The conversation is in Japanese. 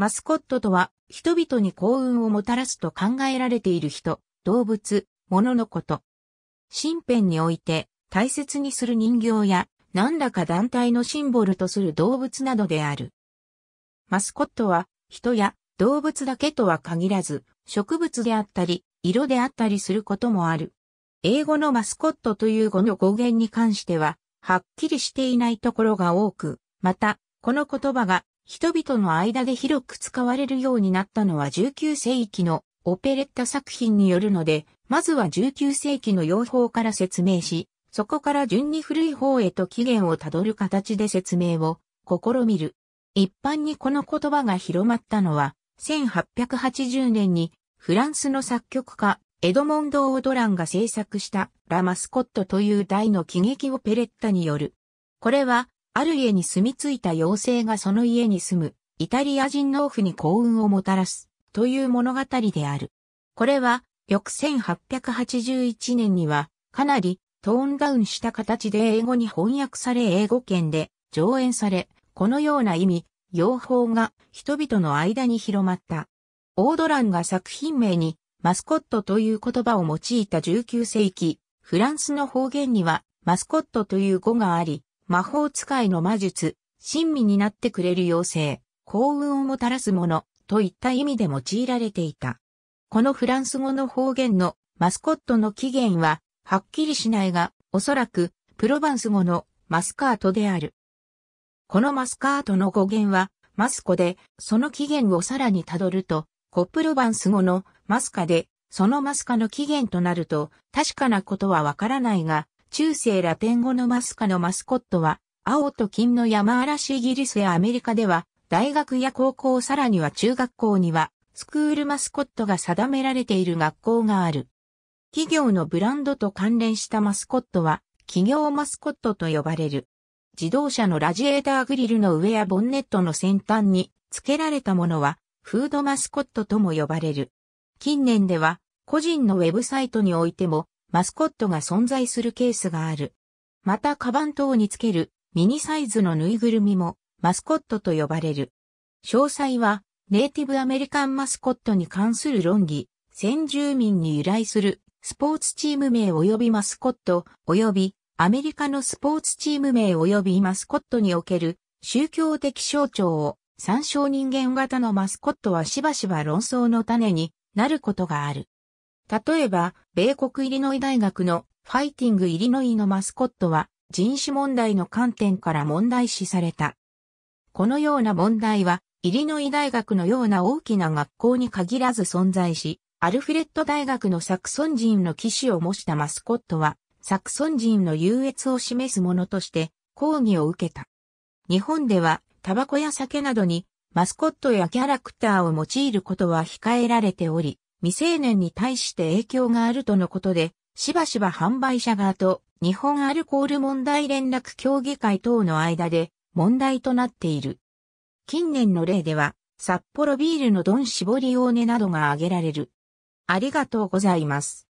マスコットとは、人々に幸運をもたらすと考えられている人、動物、物のこと。身辺において、大切にする人形や、何らか団体のシンボルとする動物などである。マスコットは、人や動物だけとは限らず、植物であったり、色であったりすることもある。英語のマスコットという語の語源に関しては、はっきりしていないところが多く、また、この言葉が人々の間で広く使われるようになったのは19世紀のオペレッタ作品によるので、まずは19世紀の用法から説明し、そこから順に古い方へと起源をたどる形で説明を試みる。一般にこの言葉が広まったのは、1880年にフランスの作曲家、エドモンド・オードランが制作したラ・マスコットという大の喜劇オペレッタによる。これはある家に住み着いた妖精がその家に住む、イタリア人農夫に幸運をもたらす、という物語である。これは、翌1881年には、かなり、トーンダウンした形で英語に翻訳され英語圏で上演され、このような意味、用法が人々の間に広まった。オードランが作品名にマスコットという言葉を用いた19世紀、フランスの方言にはマスコットという語があり、魔法使いの魔術、親身になってくれる妖精、幸運をもたらすもの、といった意味で用いられていた。このフランス語の方言のマスコットの起源は、はっきりしないが、おそらく、プロヴァンス語のマスカートである。このマスカートの語源は、マスコで、その起源をさらにたどると、コプロヴァンス語のマスカで、そのマスカの起源となると、確かなことはわからないが、中世ラテン語のマスカのマスコットは、青と金の山嵐イギリスやアメリカでは、大学や高校さらには中学校には、スクールマスコットが定められている学校がある。企業のブランドと関連したマスコットは、企業マスコットと呼ばれる。自動車のラジエーターグリルの上やボンネットの先端に付けられたものは、フードマスコットとも呼ばれる。近年では、個人のウェブサイトにおいても、マスコットが存在するケースがある。また、カバン等につけるミニサイズのぬいぐるみもマスコットと呼ばれる。詳細は、ネイティブアメリカンマスコットに関する論議、先住民に由来するスポーツチーム名及びマスコット及びアメリカのスポーツチーム名及びマスコットにおける宗教的象徴を参照人間型のマスコットはしばしば論争の種になることがある。例えば、米国イリノイ大学のファイティングイリノイのマスコットは人種問題の観点から問題視された。このような問題は、イリノイ大学のような大きな学校に限らず存在し、アルフレッド大学のサクソン人の騎士を模したマスコットは、サクソン人の優越を示すものとして抗議を受けた。日本では、タバコや酒などにマスコットやキャラクターを用いることは控えられており、未成年に対して影響があるとのことで、しばしば販売者側と日本アルコール問題連絡協議会等の間で問題となっている。近年の例では、札幌ビールのドン絞り用ねなどが挙げられる。ありがとうございます。